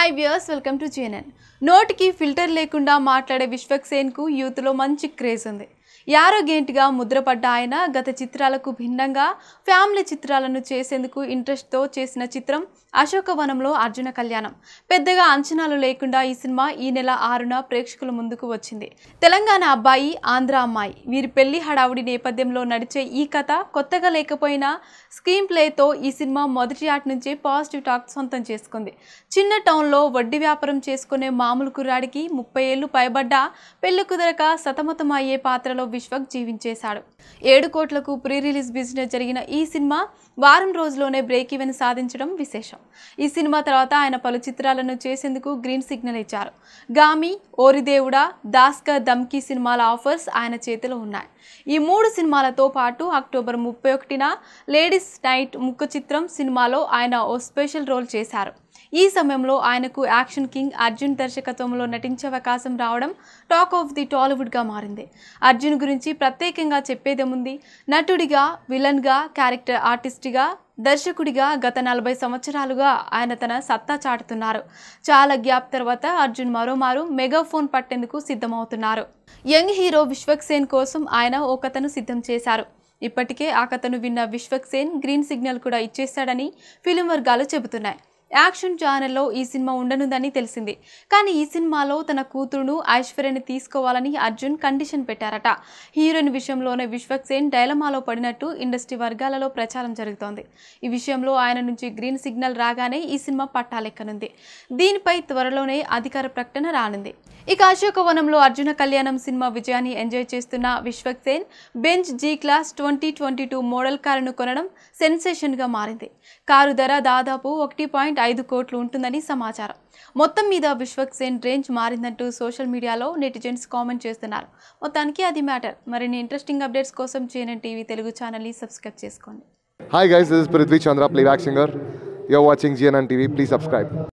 hi viewers welcome to GNN నోటికి filter లేకుండా మాట్లాడే విశ్వక్ సేన్కు యూత్లో మంచి క్రేజ్ ఉంది యారోగేంట్గా ముద్రపడ్డ ఆయన గత చిత్రాలకు భిన్నంగా ఫ్యామిలీ చిత్రాలను చేసేందుకు ఇంట్రెస్ట్తో చేసిన చిత్రం అశోకవనంలో అర్జున కళ్యాణం పెద్దగా అంచనాలు లేకుండా ఈ సినిమా ఈ నెల ఆరున ప్రేక్షకుల ముందుకు వచ్చింది తెలంగాణ అబ్బాయి ఆంధ్ర అమ్మాయి వీరి పెళ్లి హడావుడి నేపథ్యంలో నడిచే ఈ కథ కొత్తగా లేకపోయినా స్క్రీన్ ప్లేతో ఈ సినిమా మొదటి ఆట నుంచే పాజిటివ్ టాక్ సొంతం చేసుకుంది చిన్న టౌన్లో వడ్డీ వ్యాపారం చేసుకునే మామూలు కుర్రాడికి ముప్పై ఏళ్ళు పైబడ్డ పెళ్లి కుదరక సతమతమయ్యే పాత్రలో సినిమాలో విశ్వక్ జీవించేశాడు ఏడు కోట్లకు ప్రీ రిలీజ్ బిజినెస్ జరిగిన ఈ సినిమా వారం రోజుల్లోనే బ్రేక్ ఈవెన్ సాధించడం విశేషం ఈ సినిమా తర్వాత ఆయన పలు చిత్రాలను చేసేందుకు గ్రీన్ సిగ్నల్ ఇచ్చారు గామి ఓరిదేవుడ దాస్క దమ్కి సినిమాల ఆఫర్స్ ఆయన చేతిలో ఉన్నాయి ఈ మూడు సినిమాలతో పాటు అక్టోబర్ ముప్పై ఒకటిన లేడీస్ నైట్ ముక్క చిత్రం సినిమాలో ఆయన ఓ స్పెషల్ రోల్ చేశారు ఈ సమయంలో ఆయనకు యాక్షన్ కింగ్ అర్జున్ దర్శకత్వంలో నటించే అవకాశం రావడం టాక్ ఆఫ్ ది టాలీవుడ్గా మారింది అర్జున్ గురించి ప్రత్యేకంగా చెప్పేదేముంది నటుడిగా విలన్గా క్యారెక్టర్ ఆర్టిస్ట్గా దర్శకుడిగా గత నలభై సంవత్సరాలుగా ఆయన తన సత్తా చాటుతున్నారు చాలా గ్యాప్ తర్వాత అర్జున్ మరోమారు మెగాఫోన్ పట్టేందుకు సిద్ధమవుతున్నారు యంగ్ హీరో విశ్వక్ సేన్ కోసం ఆయన ఓ కథను సిద్ధం చేశారు ఇప్పటికే ఆ కథను విన్న విశ్వక్ సేన్ గ్రీన్ సిగ్నల్ కూడా ఇచ్చేశాడని ఫిలిం వర్గాలు చెబుతున్నాయి యాక్షన్ ఛానల్లో ఈ సినిమా ఉండనుందని తెలిసింది కానీ ఈ సినిమాలో తన కూతురును ఐశ్వర్యని తీసుకోవాలని అర్జున్ కండిషన్ పెట్టారట హీరోయిన్ విషయంలోనే విశ్వక్సేన్ డైలమాలో పడినట్టు ఇండస్ట్రీ వర్గాలలో ప్రచారం జరుగుతోంది ఈ విషయంలో ఆయన నుంచి గ్రీన్ సిగ్నల్ రాగానే ఈ సినిమా పట్టాలెక్కనుంది దీనిపై త్వరలోనే అధికార ప్రకటన రానుంది ఇక అశోకవనంలో అర్జున కళ్యాణం సినిమా విజయాన్ని ఎంజాయ్ చేస్తున్న Vishwaksen Benz G class twenty twenty two model కారును కొనడం సెన్సేషన్గా మారింది కారు ధర దాదాపు ఒకటి పాయింట్ ఐదు కోట్లు ఉంటుందని సమాచారం మొత్తం మీద విశ్వక్సేన్ రేంజ్ మారిందంటూ సోషల్ మీడియాలో నెటిజన్స్ కామెంట్ చేస్తున్నారు మొత్తానికి అది మ్యాటర్ మరిన్ని ఇంట్రెస్టింగ్ అప్డేట్స్ కోసం చేయని టీవీ తెలుగు ఛానల్ని సబ్స్క్రైబ్ చేసుకోండి hi guys this Prithvi Chandra playback singer your watching GNN TV please subscribe